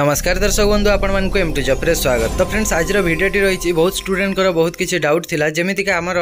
নমস্কার দর্শক বন্ধু আপনার এমটি জব্রে স্বাগত তো ফ্রেন্ডস আজর ভিডিওটি রয়েছে বহু স্টুডেন্টর বহু কিছু ডাউট লা যেমিকা আমার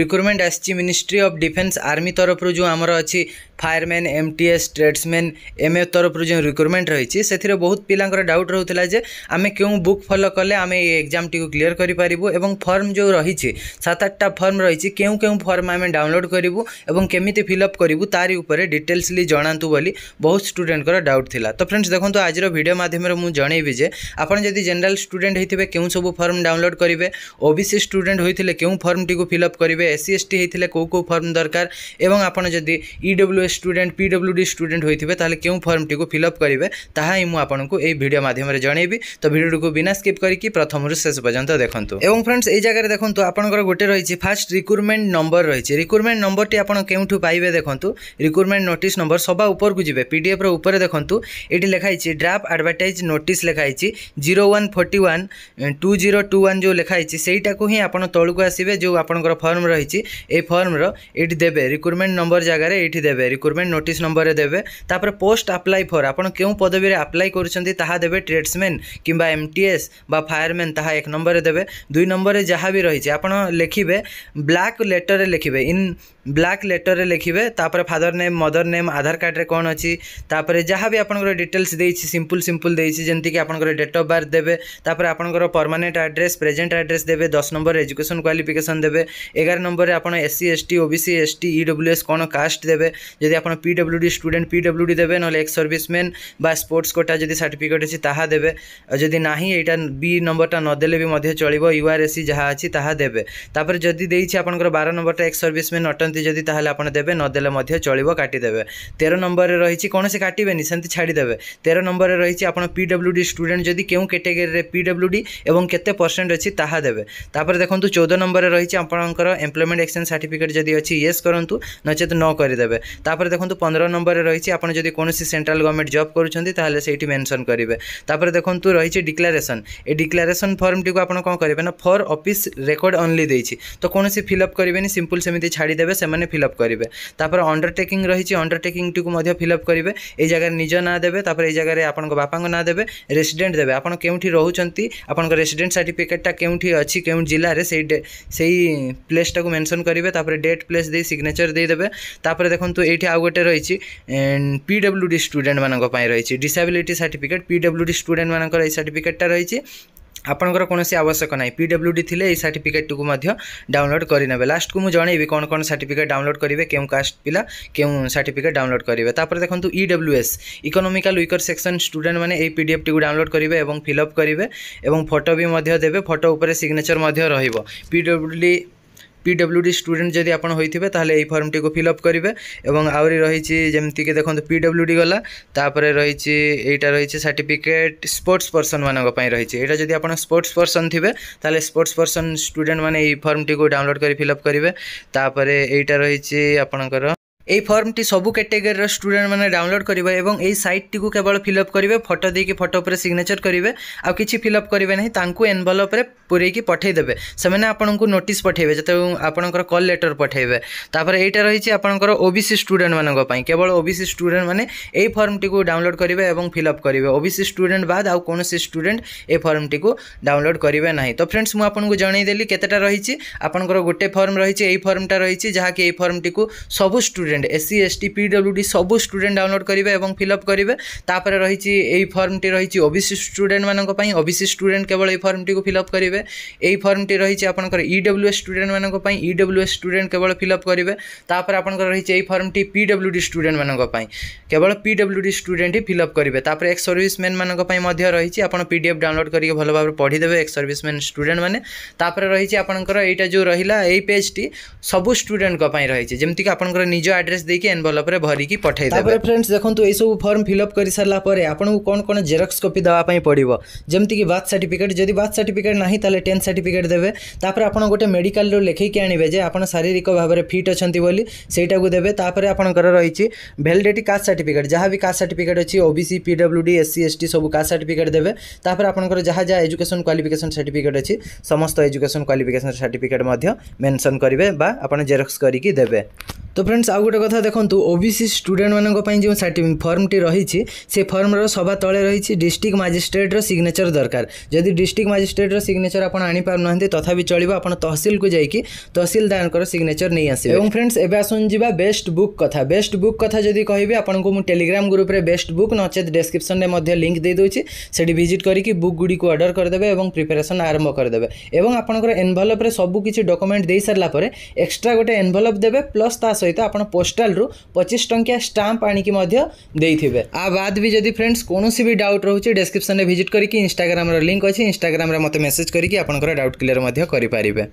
রিক্রুটমেন্ট আসছে মিনিষ্ট্রি অফ ডিফেন্স আর্মি তরফর যে আমার অছি ফায়ারম্যান এমটিএস ট্রেডসম্যান এমএ তরফর যে রিক্রুটমেন্ট রয়েছে সেথিরে বহু পিলাঙ্কর ডাউট রহুলা যে আমি কেউ বুক ফলো কলে আমি এই এক্সামটি ক্লিয়ার করে পারিবু এবং ফর্ম যে রয়েছে সাত আটটা ফর্ম রয়েছে কেউ কেউ ফর্ম আমি ডাউনলোড করিবু এবং কেমিতি ফিল আপ করিবু তারি উপরে ডিটেলসলি জনাতু বলে বহু স্টুডেন্টর ডাউট লা তো ফ্রেন্ডস দেখুন আজর ভিডিও মাধ্যমে মু জনাইবি যে আপনার যদি জেনারেল স্টুডেন্ট হয়ে কেউ সব ফর্ম ডাউনলোড করবে ওবিসি স্টুডেন্ট হয়ে কেউ ফর্মটি ফিল আপ করবে এসসি এসটি হয়ে কেউ কেউ ফর্ম দরকার এবং আপনার যদি ইডব্লুএস স্টুডেন্ট পিডব্লুডি স্টুডেন্ট হয়ে তাহলে কেউ ফর্মটি ফিল আপ করবে তাহা ହିଁ ମୁଁ ଆପଣଙ୍କୁ ଏହି ଭିଡ଼ିଓ ମାଧ୍ୟମରେ ଜଣାଇବି ତ ଭିଡ଼ିଓଟିକୁ ବିନା ସ୍କିପ୍ କରିକି ପ୍ରଥମରୁ ଶେଷ ପର୍ଯ୍ୟନ୍ତ ଦେଖନ୍ତୁ ଏବଂ ଫ୍ରେଣ୍ଡସ୍ ଏହି ଜାଗାରେ ଦେଖନ୍ତୁ ଆପଣଙ୍କର ଗୋଟେ ରହିଛି ଫାର୍ଷ୍ଟ ରିକ୍ରୁଟମେଣ୍ଟ ନମ୍ବର ରହିଛି ରିକ୍ରୁଟମେଣ୍ଟ ନମ୍ବରଟି ଆପଣ କେଉଁଠୁ ପାଇବେ ଦେଖନ୍ତୁ ରିକ୍ରୁଟମେଣ୍ଟ ନୋଟିସ୍ ନମ୍ବର ସବା ଉପରକୁ ଯିବେ ପିଡ଼ିଏଫ୍ର ଉପରେ ଦେଖନ୍ତୁ ଏଠି ଲେଖା ହେଇଛି ଡ୍ରାଫ୍ଟ ଆଡ଼ଭାର୍ଟାଇଜ୍ নোটিস লেখাইছি zero one forty one two zero two one ଯେଉଁ ଲେଖାହେଇଛି ସେଇଟାକୁ ହିଁ ଆପଣ ତଳକୁ ଆସିବେ ଯେଉଁ ଆପଣଙ୍କର ଫର୍ମ ରହିଛି ଏଇ ଫର୍ମର ଏଇଠି ଦେବେ ରିକ୍ରୁଟମେଣ୍ଟ ନମ୍ବର ଜାଗାରେ ଏଇଠି ଦେବେ ରିକ୍ରୁଟମେଣ୍ଟ ନୋଟିସ୍ ନମ୍ବରରେ ଦେବେ ତାପରେ ପୋଷ୍ଟ ଆପ୍ଲାଏ ଫର୍ ଆପଣ କେଉଁ ପଦବୀରେ ଆପ୍ଲାଏ କରୁଛନ୍ତି ତାହା ଦେବେ ଟ୍ରେଡ୍ସମ୍ୟାନ୍ କିମ୍ବା ଏମ୍ ଟି ଏସ୍ ବା ଫାୟାରମ୍ୟାନ୍ ତାହା ଏକ ନମ୍ବରରେ ଦେବେ ଦୁଇ ନମ୍ବରରେ ଯାହା ବି ରହିଛି ଆପଣ ଲେଖିବେ ବ୍ଲାକ୍ ଲେଟର୍ରେ ଲେଖିବେ ଇନ୍ ବ୍ଲାକ୍ ଲେଟର୍ରେ ଲେଖିବେ ତାପରେ father name mother name Aadhaar କାର୍ଡ଼ରେ କ'ଣ ଅଛି ତାପରେ ଯାହା ବି ଆପଣଙ୍କର ଡିଟେଲ୍ସ ଦେଇଛି ସିମ୍ପୁଲ୍ ସିମ୍ପୁଲ୍ ଦେଇଛି ଯେମିତିକି ଆପଣଙ୍କର ଡେଟ୍ ଅଫ୍ ବାର୍ଥ ଦେବେ ତାପରେ ଆପଣଙ୍କର ପରମାନେଣ୍ଟ ଆଡ୍ରେସ୍ ପ୍ରେଜେଣ୍ଟ ଆଡ୍ରେସ୍ ଦେବେ ଦଶ ନମ୍ବର ଏଜୁକେସନ୍ କ୍ୱାଲିଫିକେସନ୍ ଦେବେ ଏଗାର ନମ୍ବରରେ ଆପଣ S C S T O B C S T E W S କ'ଣ କାଷ୍ଟ ଦେବେ ଯଦି ଆପଣ P W D student P W D ଦେବେ ନହେଲେ ଏକ୍ସ ସର୍ଭିସମ୍ୟାନ୍ ବା ସ୍ପୋର୍ଟ୍ସ କୋଟା ଯଦି ସାର୍ଟିଫିକେଟ୍ ଅଛି ତାହା ଦେବେ ଯଦି ନାହିଁ ଏଇଟା ବି ନମ୍ବରଟା ନଦେଲେ ବି ମଧ୍ୟ ଚଳିବ ୟୁ ଆର୍ ଏସ୍ ସି ଯାହା ଅଛି ତାହା ଦେବେ ତାପରେ ଯଦି ଦେଇଛି ଆପଣଙ୍କର ବାର ନମ୍ବରଟା ଏକ୍ସ ସର୍ଭିସମ୍ୟାନ୍ ଅଟନ୍ ରଖିଛନ୍ତି ଯଦି ତାହେଲେ ଆପଣ ଦେବେ ନଦେଲେ ମଧ୍ୟ ଚଳିବ କାଟିଦେବେ ତେର ନମ୍ବରରେ ରହିଛି କୌଣସି କାଟିବେନି ସେମିତି ଛାଡ଼ିଦେବେ ତେର ନମ୍ବରରେ ରହିଛି ଆପଣ ପି ଡବ୍ଲ୍ୟୁ ଡି ଷ୍ଟୁଡେଣ୍ଟ ଯଦି କେଉଁ କ୍ୟାଟେଗୋରୀରେ ପି ଡବ୍ଲ୍ୟୁ ଡି ଏବଂ କେତେ ପରସେଣ୍ଟ ଅଛି ତାହା ଦେବେ ତାପରେ ଦେଖନ୍ତୁ ଚଉଦ ନମ୍ବରରେ ରହିଛି ଆପଣଙ୍କର ଏମ୍ପ୍ଲୟମେଣ୍ଟ ଏକ୍ସଚେଞ୍ଜ ସାର୍ଟିଫିକେଟ୍ ଯଦି ଅଛି ୟେସ୍ କରନ୍ତୁ ନଚେତ୍ ନ କରିଦେବେ ତାପରେ ଦେଖନ୍ତୁ ପନ୍ଦର ନମ୍ବରରେ ରହିଛି ଆପଣ ଯଦି କୌଣସି ସେଣ୍ଟ୍ରାଲ ଗଭର୍ଣ୍ଣମେଣ୍ଟ ଜବ୍ କରୁଛନ୍ତି ତାହେଲେ ସେଇଠି ମେନସନ୍ କରିବେ ତାପରେ ଦେଖନ୍ତୁ ରହିଛି ଡିକ୍ଲାରେସନ୍ ଏ ଡିକ୍ଲାରେସନ୍ ଫର୍ମଟିକୁ ଆପଣ କ'ଣ କରିବେ ନା ଫର୍ ଅଫିସ୍ ରେକର୍ଡ଼ ଅନ୍ଲି ଦେଇଛି ତ କୌଣସି ଫିଲ୍ଅପ୍ କରିବେନି ସିମ୍ପଲ୍ ସେମିତି ଛାଡ଼ିଦେବେ সেমানে ফিলআপ করিবে তারপরে অন্ডরটেকিং রয়েছে অন্ডরটেকিংটিকে মধ্যে ফিলআপ করিবে এই জায়গায় নিজ না দেবে তারপরে এই জায়গায় আপনার বাপাঙ্ না দেবে রেসিডেন্ট দেবে আপনার কেউঠি রহুচন্তি আপনার রেসিডেন্ট সার্টিফিকেটটা কেউঠি অছি কেউ জেলার সেই সেই প্লেসটাকে মেনশন করিবে তারপরে ডেট প্লেস দিয়ে সিগনেচর ଦେଇଦେବେ ତାପରେ ଦେଖନ୍ତୁ ଏଇଠି ଆଉ ଗୋଟେ ରହିଛି ପି ଡବ୍ଲ୍ୟୁ ଡି ଷ୍ଟୁଡେଣ୍ଟମାନଙ୍କ ପାଇଁ ରହିଛି disability certificate P W D ଷ୍ଟୁଡେଣ୍ଟମାନଙ୍କର ଏଇ ସାର୍ଟିଫିକେଟ୍ଟା ରହିଛି ଆପଣଙ୍କର କୌଣସି ଆବଶ୍ୟକ ନାହିଁ ପି ଡବ୍ଲ୍ୟୁ ଡି ଥିଲେ ଏହି ସାର୍ଟିଫିକେଟ୍ଟିକୁ ମଧ୍ୟ ଡାଉନଲୋଡ଼୍ କରିନେବେ ଲାଷ୍ଟକୁ ମୁଁ ଜଣେଇବି କ'ଣ କ'ଣ ସାର୍ଟିଫିକେଟ୍ ଡାଉନଲୋଡ଼୍ କରିବେ କେଉଁ କାଷ୍ଟ ପିଲା କେଉଁ ସାର୍ଟିଫିକେଟ୍ ଡାଉନଲୋଡ଼୍ କରିବେ ତାପରେ ଦେଖନ୍ତୁ E W S economical weaker section ଷ୍ଟୁଡେଣ୍ଟମାନେ ଏହି ପି ଡିଏଫ୍ଟିକୁ ଡାଉନଲୋଡ଼୍ କରିବେ ଏବଂ ଫିଲ୍ଅପ୍ କରିବେ ଏବଂ ଫଟୋ ବି ମଧ୍ୟ ଦେବେ ଫଟୋ ଉପରେ ସିଗ୍ନେଚର୍ ମଧ୍ୟ ରହିବ P W D PWD student যদি আপনার হয়ে তাহলে এই ফর্মটি ফিল আপ করবে এবং আহরি রয়েছে যেমিকি দেখুন পিডব্লুডি গলা তাপরে রয়েছে এইটা রয়েছে সার্টিফিকেট স্পোর্টস পর্সন মানুষ রয়েছে এটা যদি আপনার স্পোর্টস পর্সন থাকবে তাহলে স্পোর্টস পর্সন স্টুডেন্ট মানে এই ফর্মটি ডাউনলোড করে ফিল আপ করবে তাপরে এইটা রয়েছে আপনার এই ফর্মটি সবু ক্যাটেগোরির স্টুডেন্ট মানে ডাউনলোড করবে এবং এই সাইটটিকে কেবল ফিলঅপ করবে ফটো দিয়ে ফটো উপরে সিগনেচর করবে আউ কিছু ফিলঅপ করবে না তাঁকু এনভলপরে পুরাইকি পঠাইদেবে সে আপনার নোটিস পঠাইবে যেতে আপনার কল লেটর পঠাইবে তাপরে এইটা রয়েছে আপনার ওবিসি স্টুডেন্ট মানুষ কেবল ওবিসি স্টুডেন্ট মানে এই ফর্মটি ডাউনলোড করবে এবং ফিলঅপ করবে ওবিসি স্টুডেন্ট বাদ আউ কোণী স্টুডেন্ট এই ফর্মটি ডাউনলোড করবে না তো ফ্রেন্ডস মু আপনার জনাইদেলি কতটা রয়েছে আপনার গোটে ফর্ম রয়েছে এই ফর্মটা রয়েছে যা কি এই ফর্মটি সবু student student SC ST PWD সবু স্টুডেন্ট ডাউনলোড করবে এবং ফিল আপ করবে তাপরে রয়েছে এই ফর্মটি রয়েছে ওবিসি স্টুডেন্ট মানক পাই ওবিসি স্টুডেন্ট কেবল এই ফর্মটি ফিল আপ করবে এই ফর্মটি রয়েছে আপনার ইডব্লুএস স্টুডেন্ট মানক পাই ইডব্লুএস স্টুডেন্ট কেবল ফিল আপ করবে তাপরে আপনার রয়েছে এই ফর্মটি পিডব্লুডি স্টুডেন্ট মানক পাই কেবল পিডব্লুডি স্টুডেন্ট হি ফিল আপ করবে তাপরে এক্স সর্ভিসম্যান মানক পাই মধ্য রয়েছে আপনার পিডিএফ ডাউনলোড করিকে ভালো ভাবে পড়িদেবে এক্স সর্ভিসম্যান স্টুডেন্ট মানে তাপরে রয়েছে আপনার এইটা যে রহিলা এই পেজটি সবু স্টুডেন্ট পাই রয়েছে যেমতিকি আপনার নিজ आड्रेस देखिए एनवलप पठाई देते फ्रेंड्स देखो सब फर्म फिलअप कर सारापर आपको कौन कौन जेरक्स कपी देवाई पड़ो जमीक बार्थ सार्टिफिकेट जदि बार्थ सार्टिफिकेट ना तो टेन्थ सार्टिफिकेट देते आप गोटे मेडिकल लिखिक आने शारीरिक भाव में फिट अच्छा से देते आपंकर रही भैलीडेट कास्ट सार्टिफिकेट जहाँ भी कास्ट सार्टिफिकेट अच्छी OBC PWD SC S T सब कास्ट सार्टिफिकेट देते आपर जहाँ जहाँ एजुकेशन क्वाफिकेसन सार्टिफिकेट अच्छी समस्त एजुकेशन क्वाफिकेसन सार्टिफिकेट मेनसन करेंगे आप जेरक्स करके देते তো ଫ୍ରେଣ୍ଡସ୍ ଆଉ ଗୋଟେ କଥା ଦେଖନ୍ତୁ ଓ ବି ସି ଷ୍ଟୁଡେଣ୍ଟମାନଙ୍କ ପାଇଁ ଯେଉଁ ସାର୍ଟି ଫର୍ମଟି ରହିଛି ସେ ଫର୍ମର ସଭା ତଳେ ରହିଛି ଡିଷ୍ଟ୍ରିକ୍ଟ ମାଜିଷ୍ଟ୍ରେଟ୍ର ସିଗ୍ନେଚର୍ ଦରକାର ଯଦି ଡିଷ୍ଟ୍ରିକ୍ଟ ମାଜିଷ୍ଟ୍ରେଟ୍ର ସିଗ୍ନେଚର୍ ଆପଣ ଆଣିପାରୁନାହାନ୍ତି ତଥାପି ଚଳିବ ଆପଣ ତହସିଲକୁ ଯାଇକି ତହସିଲଦାରଙ୍କର ସିଗ୍ନେଚର୍ ନେଇ ଆସିବେ ଏବଂ ଫ୍ରେଣ୍ଡସ୍ ଏବେ ଆସନ୍ତୁ ଯିବା ବେଷ୍ଟ ବୁକ୍ କଥା ବେଷ୍ଟ ବୁକ୍ କଥା ଯଦି କହିବି ଆପଣଙ୍କୁ ମୁଁ ଟେଲିଗ୍ରାମ ଗ୍ରୁପରେ ବେଷ୍ଟ ବୁକ୍ ନଚେତ୍ ଡେସ୍କ୍ରିପ୍ସନରେ ମଧ୍ୟ ଲିଙ୍କ୍ ଦେଇଦେଉଛି ସେଠି ଭିଜିଟ୍ କରିକି ବୁକ୍ ଗୁଡ଼ିକୁ ଅର୍ଡ଼ର କରିଦେବେ ଏବଂ ପ୍ରିପାରେସନ୍ ଆରମ୍ଭ କରିଦେବେ ଏବଂ ଆପଣଙ୍କର ଏନ୍ଭଲପ୍ରେ ସବୁ କିଛି ଡକୁମେଣ୍ଟ ଦେଇସାରିଲା ପରେ ଏକ୍ସଟ୍ରା ଗୋଟେ ଏନ୍ଭଲପ୍ ଦେବେ ପ୍ଲସ୍ ତା ᱛᱚ ᱛᱚ আপনᱟ ポ ᱥᱴᱟᱞ ᱨᱩ 25 ᱴᱟᱝᱠᱟ ᱥᱴᱟᱢᱯ ᱟᱱᱤ ᱠᱤ ᱢᱟᱫᱷᱭᱚ ᱫᱮᱭ ᱛᱤᱵᱮ ᱟᱵᱟᱫ ᱵᱤ ᱡᱚᱫᱤ ᱯᱷᱨᱮᱱᱰᱥ ᱠᱚᱱᱚᱥᱤ ᱵᱤ ᱰᱟᱩᱴ ᱨᱟᱦᱩᱪᱤ ᱰᱮᱥᱠᱨᱤᱯᱥᱚᱱ ᱨᱮ ᱵᱤᱡᱤᱴ ᱠᱟᱨᱤ ᱠᱤ ᱤᱱᱥᱴᱟᱜᱨᱟᱢ ᱨᱮ ᱞᱤᱝᱠ ᱟᱪᱷᱤ ᱤᱱᱥᱴᱟᱜᱨᱟᱢ ᱨᱮ ᱢᱚᱛᱮ ᱢᱮᱥᱮᱡ ᱠᱟᱨᱤ ᱠᱤ ᱟᱯᱱᱚᱠᱚ ᱰᱟᱩᱴ ᱠᱞᱤᱭᱟᱨ ᱢᱟᱫᱷᱭᱚ ᱠᱚᱨᱤ ᱯᱟᱨᱤᱵᱮ